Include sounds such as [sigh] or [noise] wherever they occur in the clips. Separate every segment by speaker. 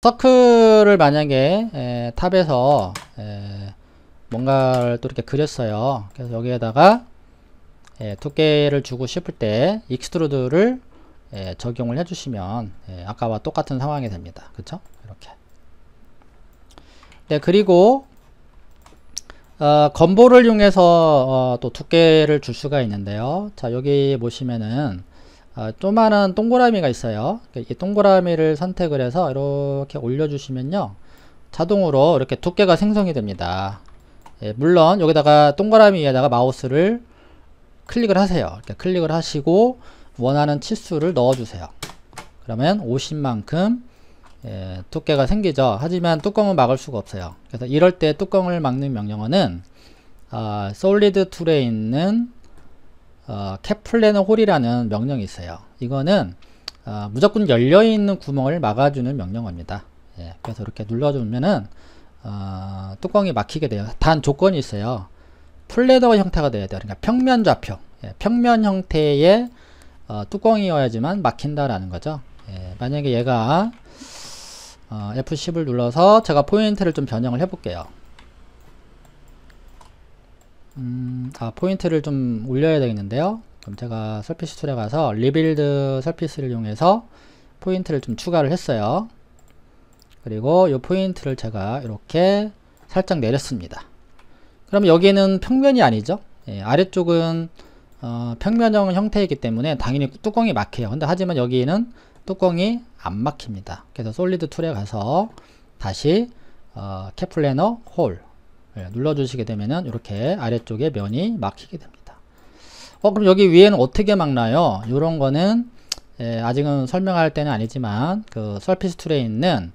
Speaker 1: 서클을 만약에 에, 탑에서 에, 뭔가를 또 이렇게 그렸어요 그래서 여기에다가 에, 두께를 주고 싶을 때 익스트루드를 적용을 해주시면 아까와 똑같은 상황이 됩니다 그쵸 이렇게 네 그리고 어, 건보를 이용해서 어, 또 두께를 줄 수가 있는데요 자 여기 보시면은 어, 아, 조만한 동그라미가 있어요. 그러니까 이 동그라미를 선택을 해서 이렇게 올려주시면요. 자동으로 이렇게 두께가 생성이 됩니다. 예, 물론 여기다가 동그라미 위에다가 마우스를 클릭을 하세요. 이렇게 클릭을 하시고 원하는 치수를 넣어주세요. 그러면 50만큼 예, 두께가 생기죠. 하지만 뚜껑은 막을 수가 없어요. 그래서 이럴 때 뚜껑을 막는 명령어는 아, 솔리드 툴에 있는 어, 케플레너 홀이라는 명령이 있어요. 이거는 어, 무조건 열려 있는 구멍을 막아주는 명령어입니다. 예, 그래서 이렇게 눌러주면은 어, 뚜껑이 막히게 돼요. 단 조건이 있어요. 플레더 형태가 돼야 돼요. 그러니까 평면 좌표 예, 평면 형태의 어, 뚜껑이어야지만 막힌다라는 거죠. 예, 만약에 얘가 어, F10을 눌러서 제가 포인트를 좀 변형을 해볼게요. 음, 아, 포인트를 좀 올려야 되겠는데요. 그럼 제가 서피스 툴에 가서 리빌드 서피스를 이용해서 포인트를 좀 추가를 했어요. 그리고 이 포인트를 제가 이렇게 살짝 내렸습니다. 그럼 여기는 평면이 아니죠. 예, 아래쪽은 어, 평면형 형태이기 때문에 당연히 뚜껑이 막혀요. 근데 하지만 여기는 뚜껑이 안 막힙니다. 그래서 솔리드 툴에 가서 다시 어, 캐플래너 홀 예, 눌러주시게 되면은 이렇게 아래쪽에 면이 막히게 됩니다. 어 그럼 여기 위에는 어떻게 막나요? 이런 거는 예, 아직은 설명할 때는 아니지만 그 서피스 툴에 있는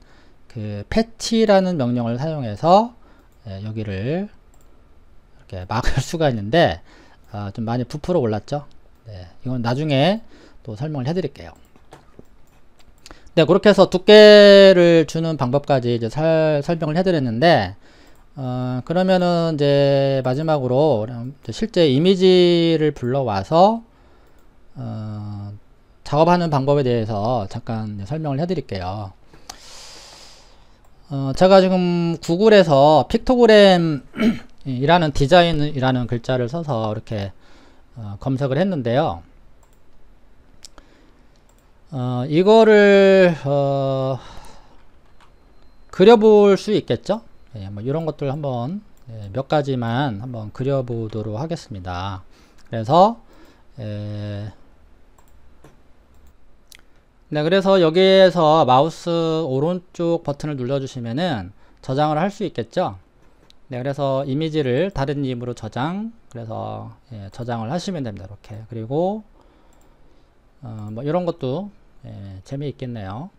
Speaker 1: 그 패치라는 명령을 사용해서 예, 여기를 이렇게 막을 [laughs] 수가 있는데 아, 좀 많이 부풀어 올랐죠? 네, 이건 나중에 또 설명을 해드릴게요. 네, 그렇게 해서 두께를 주는 방법까지 이제 살, 설명을 해드렸는데 어, 그러면은 이제 마지막으로 실제 이미지를 불러와서 어, 작업하는 방법에 대해서 잠깐 설명을 해드릴게요. 어, 제가 지금 구글에서 픽토그램이라는 [clears throat] 디자인이라는 글자를 써서 이렇게 어, 검색을 했는데요. 어, 이거를 어, 그려볼 수 있겠죠? 예, 뭐 이런 것들 한번 예, 몇 가지만 한번 그려보도록 하겠습니다. 그래서 예, 네, 그래서 여기에서 마우스 오른쪽 버튼을 눌러주시면은 저장을 할 수 있겠죠. 네, 그래서 이미지를 다른 이름으로 저장, 그래서 예, 저장을 하시면 됩니다. 이렇게 그리고 어, 뭐 이런 것도 예, 재미있겠네요.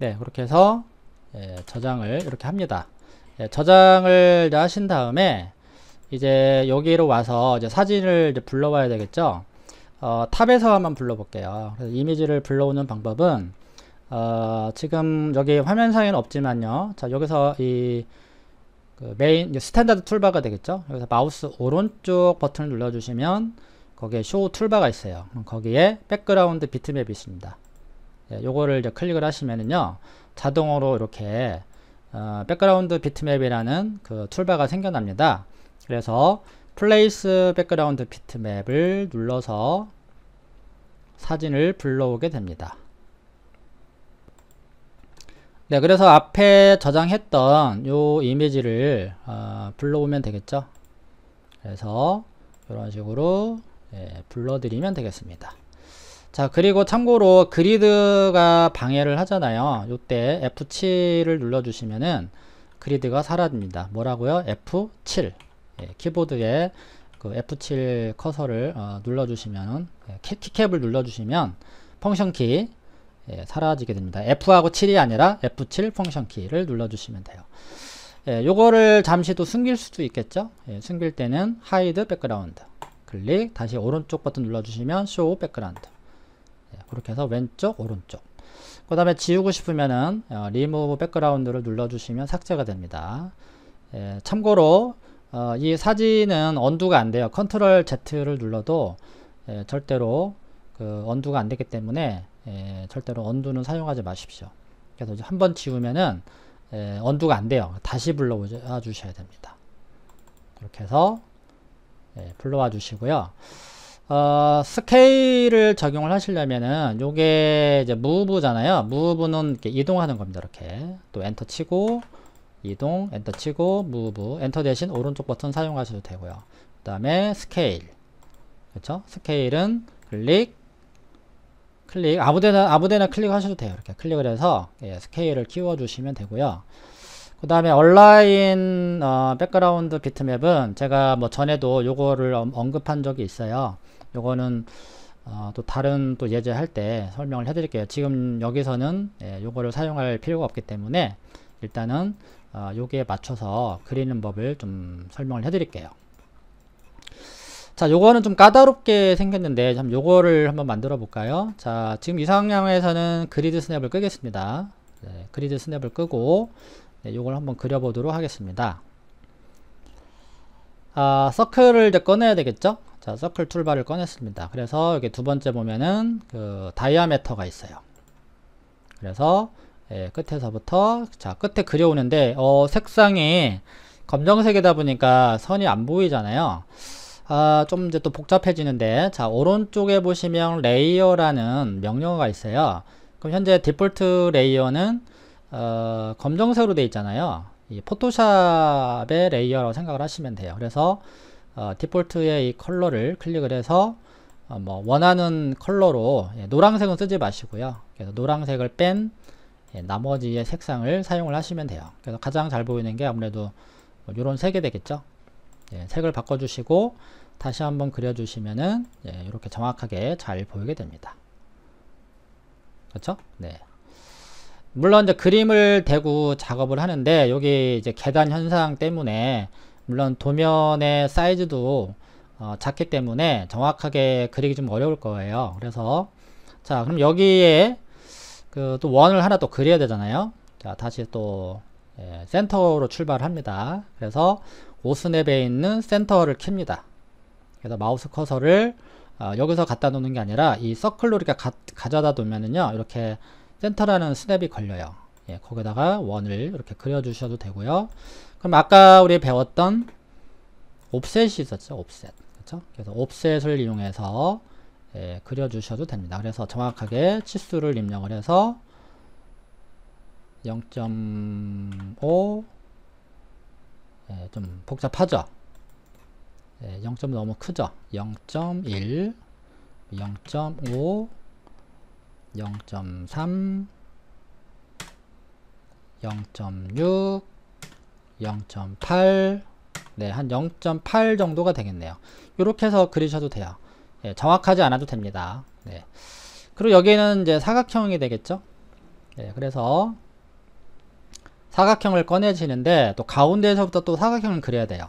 Speaker 1: 네, 그렇게 해서 예, 저장을 이렇게 합니다. 예, 저장을 하신 다음에 이제 여기로 와서 이제 사진을 이제 불러와야 되겠죠. 어, 탑에서만 불러볼게요. 이미지를 불러오는 방법은 어, 지금 여기 화면상에는 없지만요. 자 여기서 이그 메인 스탠다드 툴바가 되겠죠. 여기서 마우스 오른쪽 버튼을 눌러주시면 거기에 쇼 툴바가 있어요. 거기에 백그라운드 비트맵이 있습니다. 예, 요거를 이제 클릭을 하시면은요 자동으로 이렇게 어, 백그라운드 비트맵이라는 그 툴바가 생겨납니다 그래서 플레이스 백그라운드 비트맵을 눌러서 사진을 불러오게 됩니다 네 그래서 앞에 저장했던 요 이미지를 어, 불러오면 되겠죠 그래서 이런 식으로 예, 불러드리면 되겠습니다 자 그리고 참고로 그리드가 방해를 하잖아요 요때 F7을 눌러 주시면은 그리드가 사라집니다 뭐라고요 F7 예, 키보드에 그 F7 커서를 어, 눌러 주시면은 예, 키캡을 눌러 주시면 펑션 키 예, 사라지게 됩니다 F하고 7이 아니라 F7 펑션 키를 눌러 주시면 돼요 예, 요거를 잠시 도 숨길 수도 있겠죠 예, 숨길 때는 하이드 백그라운드 클릭 다시 오른쪽 버튼 눌러 주시면 쇼 백그라운드 그렇게 해서 왼쪽 오른쪽 그 다음에 지우고 싶으면은 어, remove background를 눌러주시면 삭제가 됩니다 예, 참고로 어, 이 사진은 언두가 안 돼요 컨트롤 Z를 눌러도 예, 절대로 그 언두가 안 되기 때문에 예, 절대로 언두는 사용하지 마십시오 그래서 이제 한번 지우면은 예, 언두가 안 돼요 다시 불러와 주셔야 됩니다 그렇게 해서 예, 불러와 주시고요 어, 스케일을 적용을 하시려면은 요게 이제 무브잖아요. 무브는 이렇게 이동하는 겁니다. 이렇게 또 엔터 치고 이동 엔터 치고 무브 엔터 대신 오른쪽 버튼 사용하셔도 되고요. 그 다음에 스케일 그렇죠? 스케일은 클릭 클릭 아무데나 아무데나 클릭하셔도 돼요. 이렇게 클릭을 해서 예, 스케일을 키워 주시면 되고요. 그 다음에 얼라인 어, 백그라운드 비트맵은 제가 뭐 전에도 요거를 언급한 적이 있어요. 요거는 어, 또 다른 또 예제 할때 설명을 해드릴게요. 지금 여기서는 예, 요거를 사용할 필요가 없기 때문에 일단은 어, 요기에 맞춰서 그리는 법을 좀 설명을 해드릴게요. 자, 요거는 좀 까다롭게 생겼는데 참 요거를 한번 만들어 볼까요? 자, 지금 이상향에서는 그리드 스냅을 끄겠습니다. 네, 그리드 스냅을 끄고 네, 요걸 한번 그려보도록 하겠습니다. 아, 서클을 이제 꺼내야 되겠죠? 자, 서클 툴바를 꺼냈습니다. 그래서 이게 두 번째 보면은 그 다이아메터가 있어요. 그래서 예, 끝에서부터 자 끝에 그려오는데 어, 색상이 검정색이다 보니까 선이 안 보이잖아요. 아, 좀 이제 또 복잡해지는데 자 오른쪽에 보시면 레이어라는 명령어가 있어요. 그럼 현재 디폴트 레이어는 어, 검정색으로 돼 있잖아요. 이 포토샵의 레이어라고 생각을 하시면 돼요. 그래서 어, 디폴트의 이 컬러를 클릭을 해서 어, 뭐 원하는 컬러로 예, 노란색은 쓰지 마시고요. 그래서 노란색을 뺀 예, 나머지의 색상을 사용을 하시면 돼요. 그래서 가장 잘 보이는 게 아무래도 뭐 이런 색이 되겠죠. 예, 색을 바꿔주시고 다시 한번 그려주시면은 예, 이렇게 정확하게 잘 보이게 됩니다. 그렇죠? 네. 물론 이제 그림을 대고 작업을 하는데 여기 이제 계단 현상 때문에 물론 도면의 사이즈도 어, 작기 때문에 정확하게 그리기 좀 어려울 거예요. 그래서 자 그럼 여기에 그 또 원을 하나 또 그려야 되잖아요. 자 다시 또 예, 센터로 출발합니다. 그래서 오스냅에 있는 센터를 킵니다. 그래서 마우스 커서를 어, 여기서 갖다 놓는 게 아니라 이 서클로 우리가 가, 져다 놓으면은요 이렇게 센터라는 스냅이 걸려요. 예, 거기다가 원을 이렇게 그려주셔도 되고요. 그럼 아까 우리 배웠던 옵셋이 있었죠. 옵셋. 그렇죠? 그래서 옵셋을 이용해서 예, 그려주셔도 됩니다. 그래서 정확하게 치수를 입력을 해서 0.5 예, 좀 복잡하죠? 예, 0. 너무 크죠? 0.1 0.5 0.3 0.6 0.8 네, 한 0.8 정도가 되겠네요. 이렇게 해서 그리셔도 돼요. 예, 정확하지 않아도 됩니다. 네. 그리고 여기는 이제 사각형이 되겠죠? 예, 그래서 사각형을 꺼내시는데 또 가운데에서부터 또 사각형을 그려야 돼요.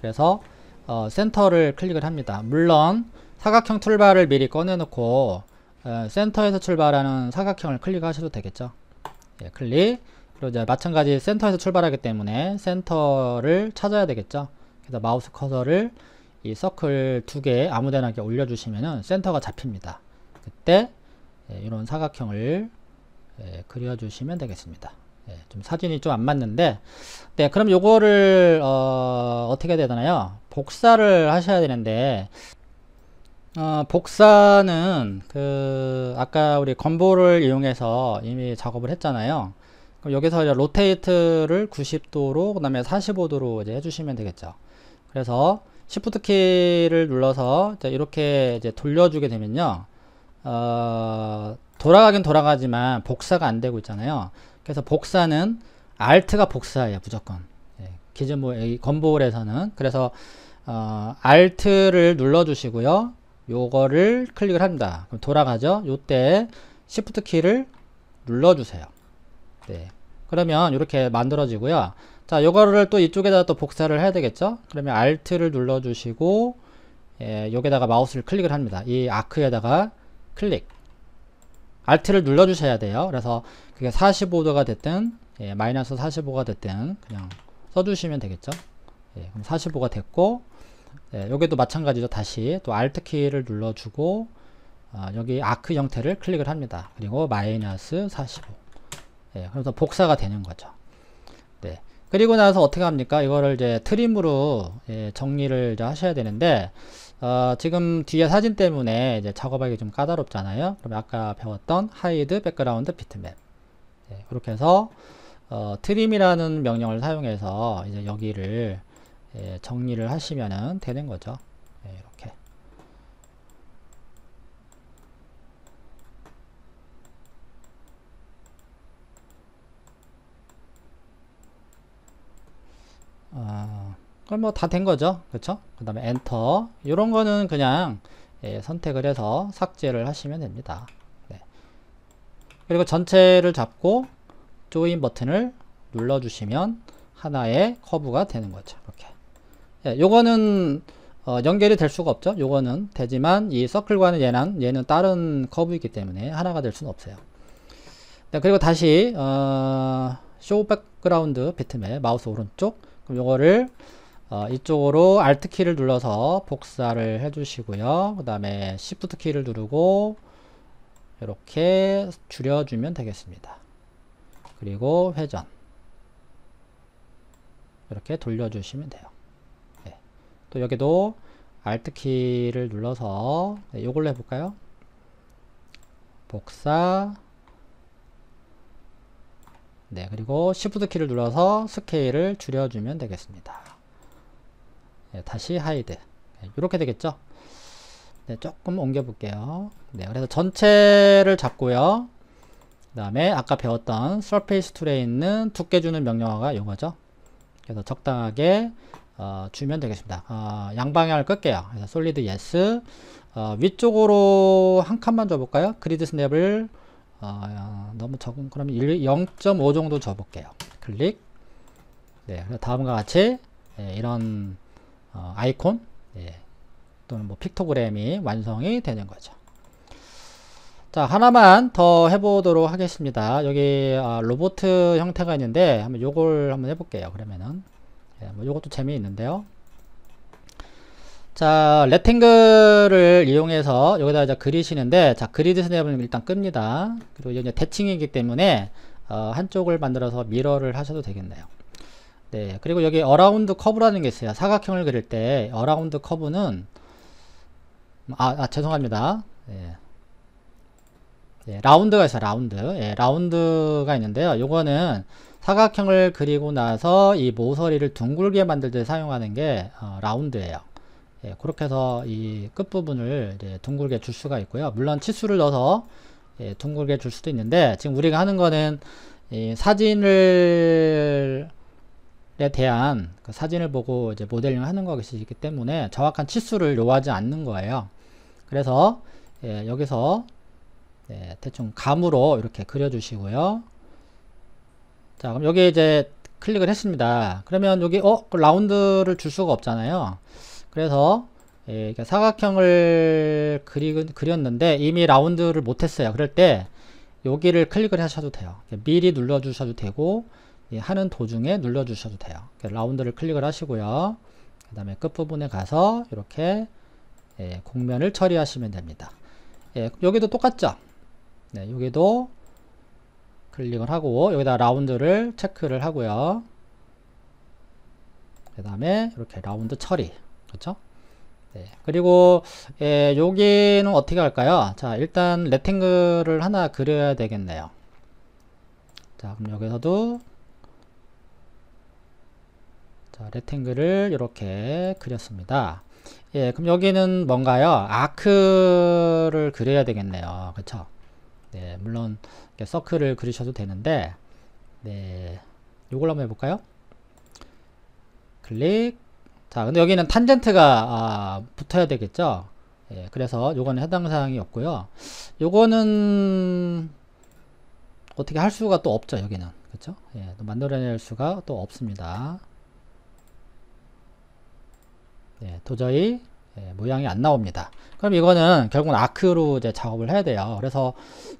Speaker 1: 그래서 어, 센터를 클릭을 합니다. 물론 사각형 툴바를 미리 꺼내놓고 에, 어, 센터에서 출발하는 사각형을 클릭하셔도 되겠죠. 예, 클릭. 그리고 이제 마찬가지 센터에서 출발하기 때문에 센터를 찾아야 되겠죠. 그래서 마우스 커서를 이 서클 두 개 아무데나 이렇게 올려주시면은 센터가 잡힙니다. 그때 예, 이런 사각형을 예, 그려주시면 되겠습니다. 예, 좀 사진이 좀 안 맞는데 네 그럼 요거를 어, 떻게 되나요? 복사를 하셔야 되는데 어, 복사는 그 아까 우리 건보를 이용해서 이미 작업을 했잖아요. 그럼 여기서 이제 로테이트를 90도로 그 다음에 45도로 이제 해주시면 되겠죠. 그래서 시프트 키를 눌러서 이제 이렇게 이제 돌려주게 되면요. 어, 돌아가긴 돌아가지만 복사가 안 되고 있잖아요. 그래서 복사는 Alt가 복사예요, 무조건. 예, 기존 뭐 건보홀에서는 그래서 어, Alt를 눌러주시고요. 요거를 클릭을 합니다. 그럼 돌아가죠. 요때 시프트 키를 눌러주세요. 네. 그러면 이렇게 만들어지고요. 자, 요거를 또 이쪽에다 또 복사를 해야 되겠죠? 그러면 Alt를 눌러주시고, 예, 여기다가 마우스를 클릭을 합니다. 이 아크에다가 클릭. Alt를 눌러주셔야 돼요. 그래서 그게 45도가 됐든, 예, 마이너스 45가 됐든, 그냥 써주시면 되겠죠? 예, 그럼 45가 됐고, 예, 여기도 마찬가지죠. 다시 또 Alt 키를 눌러주고, 어, 여기 아크 형태를 클릭을 합니다. 그리고 마이너스 45. 예, 그래서 복사가 되는 거죠. 네. 그리고 나서 어떻게 합니까? 이거를 이제 트림으로 예, 정리를 하셔야 되는데 어, 지금 뒤에 사진 때문에 이제 작업하기 좀 까다롭잖아요. 그럼 아까 배웠던 하이드 백그라운드 비트맵 예, 그렇게 해서 어, 트림이라는 명령을 사용해서 이제 여기를 예, 정리를 하시면 되는 거죠. 그럼 뭐 다 된 거죠 그쵸 그 다음에 엔터 이런 거는 그냥 예, 선택을 해서 삭제를 하시면 됩니다 네. 그리고 전체를 잡고 조인 버튼을 눌러 주시면 하나의 커브가 되는 거죠 이렇게 예, 요거는 어, 연결이 될 수가 없죠 요거는 되지만 이 서클과는 얘랑 얘는 다른 커브이기 때문에 하나가 될 수는 없어요 네, 그리고 다시 어, 쇼 백그라운드 비트맵 마우스 오른쪽 그럼 요거를 어, 이쪽으로 Alt 키를 눌러서 복사를 해주시고요. 그 다음에 Shift 키를 누르고 이렇게 줄여주면 되겠습니다. 그리고 회전 이렇게 돌려주시면 돼요. 네. 또 여기도 Alt 키를 눌러서 네, 이걸로 해볼까요? 복사 네 그리고 Shift 키를 눌러서 스케일을 줄여주면 되겠습니다. 네, 다시 하이드 네, 이렇게 되겠죠 네, 조금 옮겨 볼게요 네, 그래서 전체를 잡고요 그 다음에 아까 배웠던 surface 툴에 있는 두께 주는 명령어가 이거죠 그래서 적당하게 어, 주면 되겠습니다 어, 양방향을 끌게요 그래서 솔리드 yes 어, 위쪽으로 한 칸만 줘볼까요 그리드 스냅을 어, 너무 적은 그럼 0.5 정도 줘볼게요 클릭 네 다음과 같이 네, 이런 어, 아이콘 예. 또는 뭐 픽토그램이 완성이 되는 거죠. 자 하나만 더 해보도록 하겠습니다. 여기 아, 로봇 형태가 있는데 한번 요걸 한번 해볼게요. 그러면은 예, 뭐 요것도 재미있는데요. 자 레탱글을 이용해서 여기다 이제 그리시는데 자 그리드 스냅은 일단 끕니다. 그리고 이제 대칭이기 때문에 어, 한쪽을 만들어서 미러를 하셔도 되겠네요. 네, 그리고 여기 어라운드 커브라는 게 있어요. 사각형을 그릴 때 어라운드 커브는 아, 아 죄송합니다. 예. 예, 라운드가 있어요. 라운드. 예, 라운드가 있는데요. 요거는 사각형을 그리고 나서 이 모서리를 둥글게 만들 때 사용하는 게 어, 라운드예요. 예, 그렇게 해서 이 끝부분을 둥글게 줄 수가 있고요. 물론 치수를 넣어서 예, 둥글게 줄 수도 있는데 지금 우리가 하는 거는 사진을 에 대한 그 사진을 보고 이제 모델링을 하는 것이기 때문에 정확한 치수를 요하지 않는 거예요. 그래서 예, 여기서 예, 대충 감으로 이렇게 그려주시고요. 자 그럼 여기 이제 클릭을 했습니다. 그러면 여기 어 그 라운드를 줄 수가 없잖아요. 그래서 예, 사각형을 그리, 그렸는데 이미 라운드를 못했어요. 그럴 때 여기를 클릭을 하셔도 돼요. 미리 눌러주셔도 되고 예, 하는 도중에 눌러주셔도 돼요. 라운드를 클릭을 하시고요. 그 다음에 끝부분에 가서 이렇게 예, 공면을 처리하시면 됩니다. 예, 여기도 똑같죠? 네, 여기도 클릭을 하고 여기다 라운드를 체크를 하고요. 그 다음에 이렇게 라운드 처리 그렇죠? 네, 그리고 예, 여기는 어떻게 할까요? 자 일단 레탱글을 하나 그려야 되겠네요. 자 그럼 여기서도 자, 레탱글을 이렇게 그렸습니다. 예, 그럼 여기는 뭔가요? 아크를 그려야 되겠네요. 그쵸? 네, 물론 서클을 그리셔도 되는데 네, 요걸 한번 해볼까요? 클릭 자, 근데 여기는 탄젠트가 아, 붙어야 되겠죠? 예, 그래서 요거는 해당 사항이 없고요. 요거는 어떻게 할 수가 또 없죠, 여기는. 그쵸? 예, 또 만들어낼 수가 또 없습니다. 예, 도저히 예, 모양이 안 나옵니다. 그럼 이거는 결국은 아크로 이제 작업을 해야 돼요. 그래서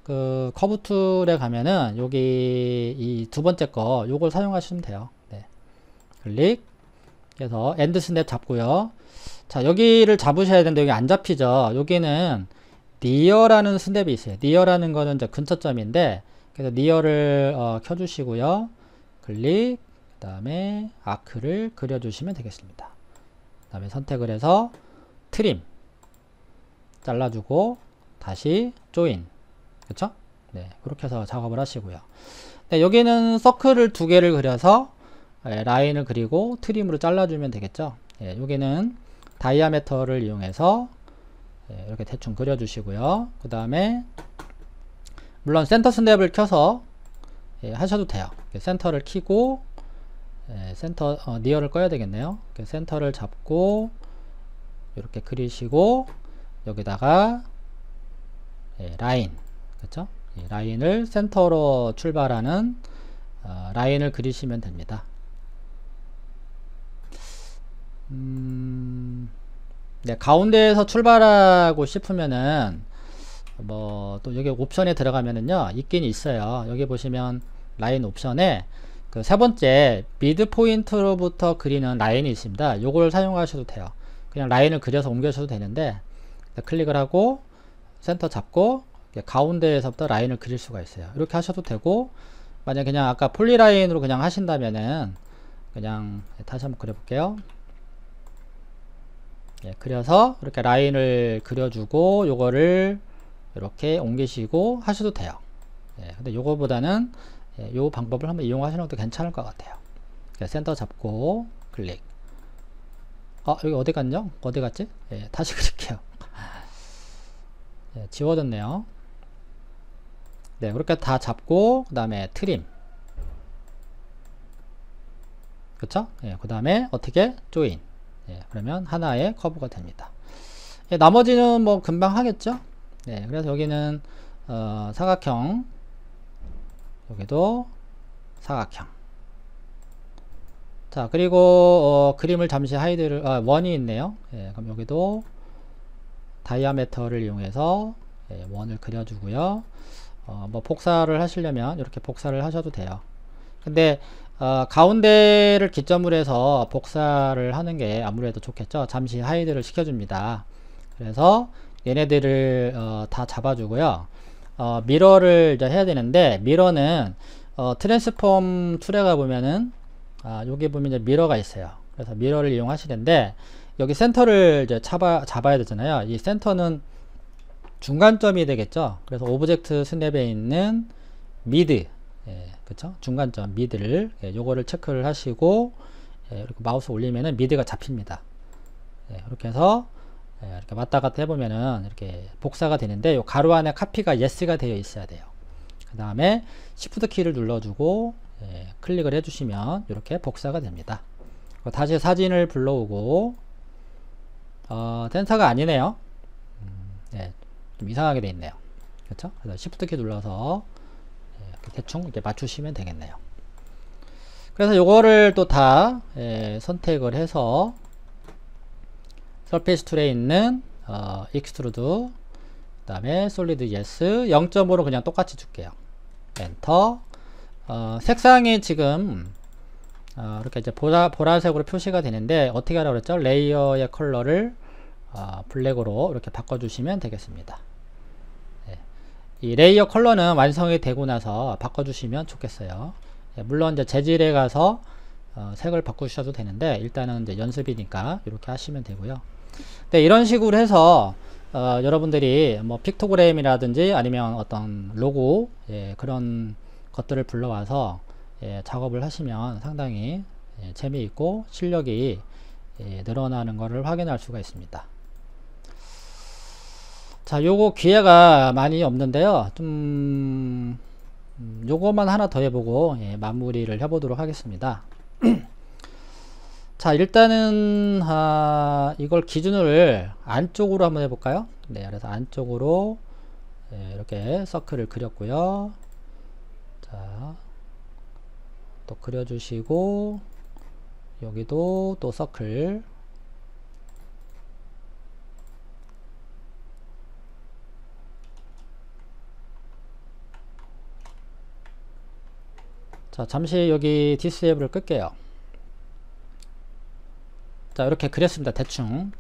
Speaker 1: 그 커브 툴에 가면은 여기 이 두 번째 거 요걸 사용하시면 돼요. 네. 클릭. 그래서 엔드 스냅 잡고요. 자, 여기를 잡으셔야 되는데 여기 안 잡히죠. 여기는 니어라는 스냅이 있어요. 니어라는 거는 이제 근처점인데 그래서 니어를 어, 켜주시고요. 클릭. 그 다음에 아크를 그려주시면 되겠습니다. 그 다음에 선택을 해서 트림 잘라주고 다시 조인 그쵸? 네 그렇게 해서 작업을 하시고요 네, 여기는 서클을 두 개를 그려서 예, 라인을 그리고 트림으로 잘라주면 되겠죠 예, 여기는 다이아메터를 이용해서 예, 이렇게 대충 그려주시고요 그 다음에 물론 센터 스냅을 켜서 예, 하셔도 돼요 예, 센터를 키고 예, 센터 어, 니어를 꺼야 되겠네요 센터를 잡고 이렇게 그리시고 여기다가 예, 라인 그쵸 예, 라인을 센터로 출발하는 어, 라인을 그리시면 됩니다 음, 네, 가운데에서 출발하고 싶으면은 뭐 또 여기 옵션에 들어가면은요 있긴 있어요 여기 보시면 라인 옵션에 그세 번째 미드 포인트로부터 그리는 라인이 있습니다. 이걸 사용하셔도 돼요. 그냥 라인을 그려서 옮겨셔도 되는데 클릭을 하고 센터 잡고 가운데에서부터 라인을 그릴 수가 있어요. 이렇게 하셔도 되고 만약 그냥 아까 폴리라인으로 그냥 하신다면은 그냥 네, 다시 한번 그려볼게요. 예, 그려서 이렇게 라인을 그려주고 요거를 이렇게 옮기시고 하셔도 돼요. 예, 근데 요거보다는 예, 요 방법을 한번 이용하시는 것도 괜찮을 것 같아요. 예, 센터 잡고 클릭. 아 여기 어디 갔냐? 어디 갔지? 예, 다시 그릴게요. [laughs] 예, 지워졌네요. 네, 그렇게 다 잡고 그 다음에 트림. 그쵸? 예, 그 다음에 어떻게 조인. 예, 그러면 하나의 커브가 됩니다. 예, 나머지는 뭐 금방 하겠죠? 네, 그래서 여기는 어, 사각형 여기도 사각형 자 그리고 어, 그림을 잠시 하이드를 아, 원이 있네요 예, 그럼 여기도 다이아메터를 이용해서 예, 원을 그려주고요 어, 뭐 복사를 하시려면 이렇게 복사를 하셔도 돼요 근데 어, 가운데를 기점으로 해서 복사를 하는 게 아무래도 좋겠죠 잠시 하이드를 시켜줍니다 그래서 얘네들을 어, 다 잡아주고요 어, 미러를 이제 해야 되는데 미러는 어, 트랜스폼 툴에 가보면은 아, 여기 보면 이제 미러가 있어요 그래서 미러를 이용하시는데 여기 센터를 이제 잡아, 잡아야 되잖아요 이 센터는 중간점이 되겠죠 그래서 오브젝트 스냅에 있는 미드 예, 그쵸 중간점 미드를 예, 요거를 체크를 하시고 예, 이렇게 마우스 올리면은 미드가 잡힙니다 예, 이렇게 해서 예, 이렇게 왔다 갔다 해보면은 이렇게 복사가 되는데 요 가로 안에 카피가 yes가 되어 있어야 돼요. 그 다음에 shift 키를 눌러주고 예, 클릭을 해주시면 이렇게 복사가 됩니다. 다시 사진을 불러오고 어, 텐서가 아니네요. 음, 예, 좀 이상하게 돼 있네요. 그렇죠? 그래서 shift 키 눌러서 예, 이렇게 대충 이렇게 맞추시면 되겠네요. 그래서 요거를 또다 예, 선택을 해서 서페이스 툴에 있는 어, 익스트루드 그 다음에 솔리드 예스 0.5로 그냥 똑같이 줄게요 엔터 어, 색상이 지금 어, 이렇게 이제 보라, 보라색으로 표시가 되는데 어떻게 하라고 그랬죠? 레이어의 컬러를 어, 블랙으로 이렇게 바꿔주시면 되겠습니다 네. 이 레이어 컬러는 완성이 되고 나서 바꿔주시면 좋겠어요 네, 물론 이제 재질에 가서 어, 색을 바꾸셔도 되는데 일단은 이제 연습이니까 이렇게 하시면 되고요 네, 이런 식으로 해서 어, 여러분들이 뭐 픽토그램이라든지 아니면 어떤 로고 예, 그런 것들을 불러와서 예, 작업을 하시면 상당히 예, 재미있고 실력이 예, 늘어나는 것을 확인할 수가 있습니다. 자, 요거 기회가 많이 없는데요. 좀 음, 요거만 하나 더 해보고 예, 마무리를 해보도록 하겠습니다. [clears throat] 자 일단은 아, 이걸 기준을 안쪽으로 한번 해볼까요 네 그래서 안쪽으로 네, 이렇게 서클을 그렸고요 자또 그려주시고 여기도 또 서클 자 잠시 여기 디스앱을 끌게요 자 이렇게 그렸습니다 대충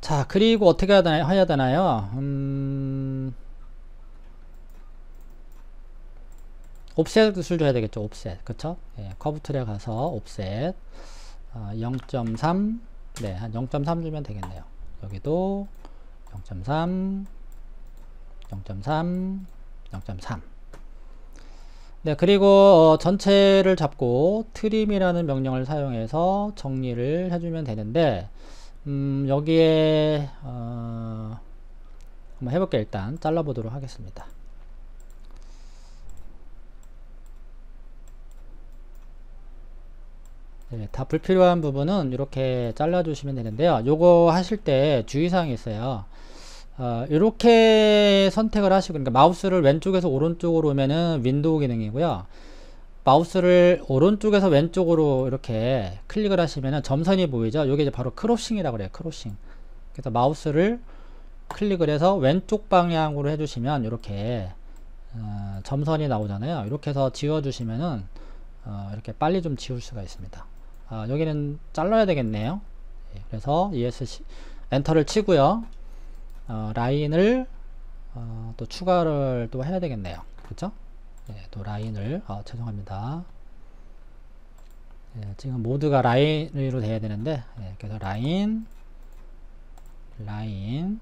Speaker 1: 자 그리고 어떻게 해야 되나요, 해야 되나요? 음... 옵셋을 줘야 되겠죠 옵셋 그쵸 예, 커브 툴에 가서 옵셋 어, 아, 0.3 네, 한 0.3 주면 되겠네요. 여기도 0.3, 0.3, 0.3. 네, 그리고 어, 전체를 잡고 트림이라는 명령을 사용해서 정리를 해주면 되는데 음, 여기에 어, 한번 해볼게 일단 잘라보도록 하겠습니다. 네, 다 불필요한 부분은 이렇게 잘라주시면 되는데요. 요거 하실 때 주의사항이 있어요. 어, 아, 이렇게 선택을 하시고 그러니까 마우스를 왼쪽에서 오른쪽으로 오면은 윈도우 기능이고요 마우스를 오른쪽에서 왼쪽으로 이렇게 클릭을 하시면은 점선이 보이죠 이게 이제 바로 크로싱이라고 그래요 크로싱 그래서 마우스를 클릭을 해서 왼쪽 방향으로 해주시면 이렇게 어, 점선이 나오잖아요 이렇게 해서 지워 주시면은 어, 이렇게 빨리 좀 지울 수가 있습니다 아, 여기는 잘라야 되겠네요 예, 그래서 ESC 엔터를 치고요 어, 라인을 어, 또 추가를 또 해야 되겠네요. 그렇죠? 또 라인을 어, 죄송합니다. 네, 지금 모드가 라인으로 돼야 되는데 네, 그래서 라인 라인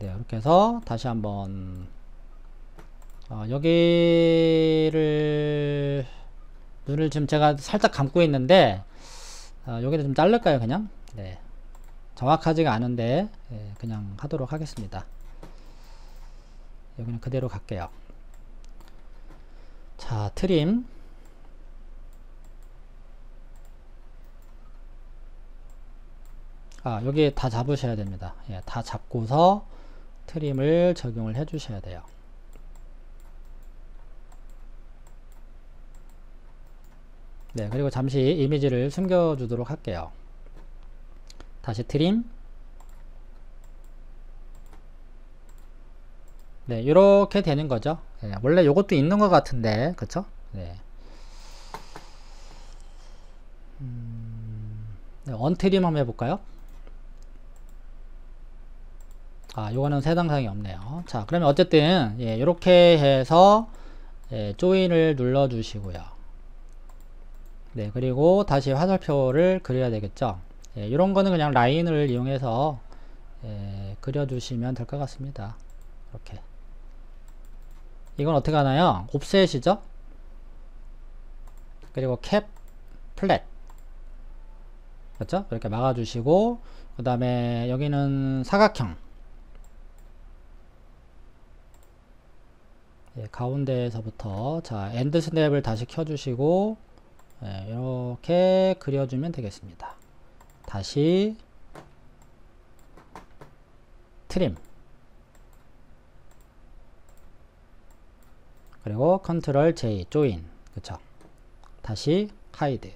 Speaker 1: 네, 이렇게 해서 다시 한번 어, 여기를 눈을 지금 제가 살짝 감고 있는데 어, 여기를 좀 자를까요 그냥? 네. 정확하지가 않은데 예, 그냥 하도록 하겠습니다. 여기는 그대로 갈게요. 자, 트림 아, 여기 다 잡으셔야 됩니다. 예, 다 잡고서 트림을 적용을 해 주셔야 돼요. 네, 그리고 잠시 이미지를 숨겨 주도록 할게요. 다시 트림 네 이렇게 되는 거죠 네, 원래 요것도 있는 것 같은데 그쵸 네. 음, 네, 언트림 한번 해볼까요 아 요거는 해당사항이 없네요 자 그러면 어쨌든 예, 이렇게 해서 예, 조인을 눌러 주시고요 네 그리고 다시 화살표를 그려야 되겠죠 예, 이런 거는 그냥 라인을 이용해서 예, 그려주시면 될 것 같습니다. 이렇게. 이건 어떻게 하나요? 옵셋이죠? 그리고 캡, 플랫. 그렇죠? 이렇게 막아주시고 그 다음에 여기는 사각형. 예, 가운데에서부터 자 엔드 스냅을 다시 켜주시고 예, 이렇게 그려주면 되겠습니다. 다시 트림 그리고 컨트롤 J 조인 그쵸 다시 하이드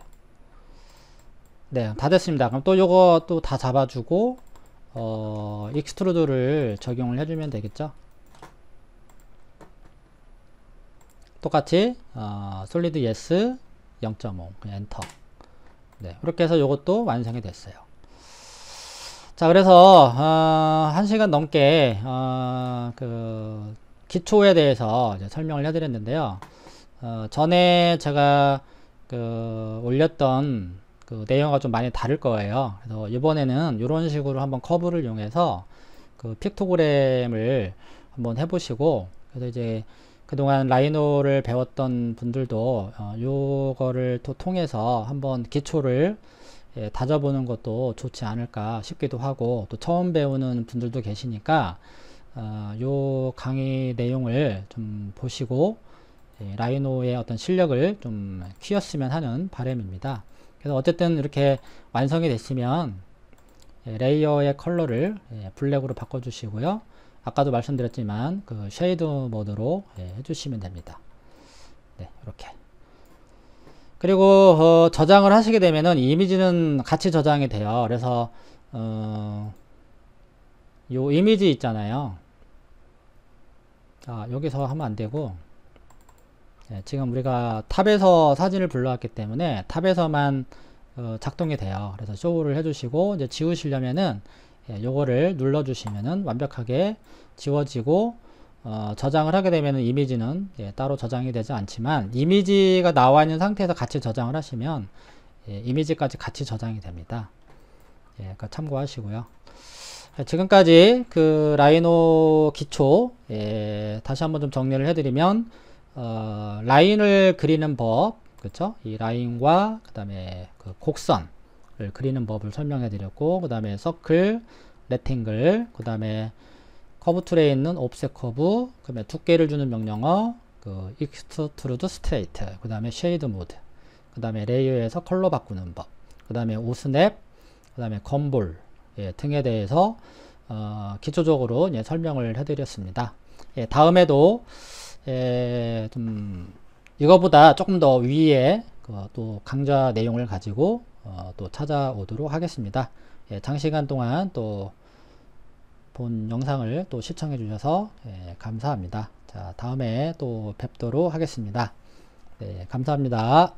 Speaker 1: 네다 됐습니다 그럼 또 요거 또 다 잡아주고 어 익스트루드를 적용을 해주면 되겠죠 똑같이 어, 솔리드 예스 0.5 엔터 네, 이렇게 해서 이것도 완성이 됐어요. 자, 그래서 어, 한 시간 넘게 어, 그 기초에 대해서 설명을 해드렸는데요. 어, 전에 제가 그 올렸던 그 내용과 좀 많이 다를 거예요. 그래서 이번에는 이런 식으로 한번 커브를 이용해서 그 픽토그램을 한번 해보시고 그래서 이제 그동안 라이노를 배웠던 분들도 어, 요거를 또 통해서 한번 기초를 예, 다져보는 것도 좋지 않을까 싶기도 하고 또 처음 배우는 분들도 계시니까 어, 요 강의 내용을 좀 보시고 예, 라이노의 어떤 실력을 좀 키웠으면 하는 바람입니다. 그래서 어쨌든 이렇게 완성이 됐으면 예, 레이어의 컬러를 예, 블랙으로 바꿔주시고요. 아까도 말씀드렸지만 그 쉐이드 모드로 예, 해주시면 됩니다. 네, 이렇게. 그리고 어, 저장을 하시게 되면은 이미지는 같이 저장이 돼요. 그래서 어, 요 이미지 있잖아요. 아, 여기서 하면 안 되고 예, 지금 우리가 탑에서 사진을 불러왔기 때문에 탑에서만 어, 작동이 돼요. 그래서 쇼를 해주시고 이제 지우시려면은 예, 요거를 눌러주시면은 완벽하게 지워지고 어, 저장을 하게 되면 이미지는 예, 따로 저장이 되지 않지만 이미지가 나와 있는 상태에서 같이 저장을 하시면 예, 이미지까지 같이 저장이 됩니다. 예, 그 참고하시고요. 지금까지 그 라이노 기초 예, 다시 한번 좀 정리를 해드리면 어, 라인을 그리는 법 그렇죠? 이 라인과 그다음에 그 곡선 그리는 법을 설명해 드렸고 그 다음에 서클, 레팅글, 그 다음에 커브 툴에 있는 옵셋 커브, 그 다음에 두께를 주는 명령어, 그 익스트루드 스트레이트, 그 다음에 쉐이드 모드, 그 다음에 레이어에서 컬러 바꾸는 법, 그 다음에 오스냅, 그 다음에 건볼 예, 등에 대해서 어, 기초적으로 예, 설명을 해드렸습니다. 예, 다음에도 예, 좀 이거보다 조금 더 위에 그또 강좌 내용을 가지고 어, 또 찾아오도록 하겠습니다. 예, 장시간 동안 또 본 영상을 또 시청해 주셔서 예, 감사합니다. 자, 다음에 또 뵙도록 하겠습니다. 네, 감사합니다.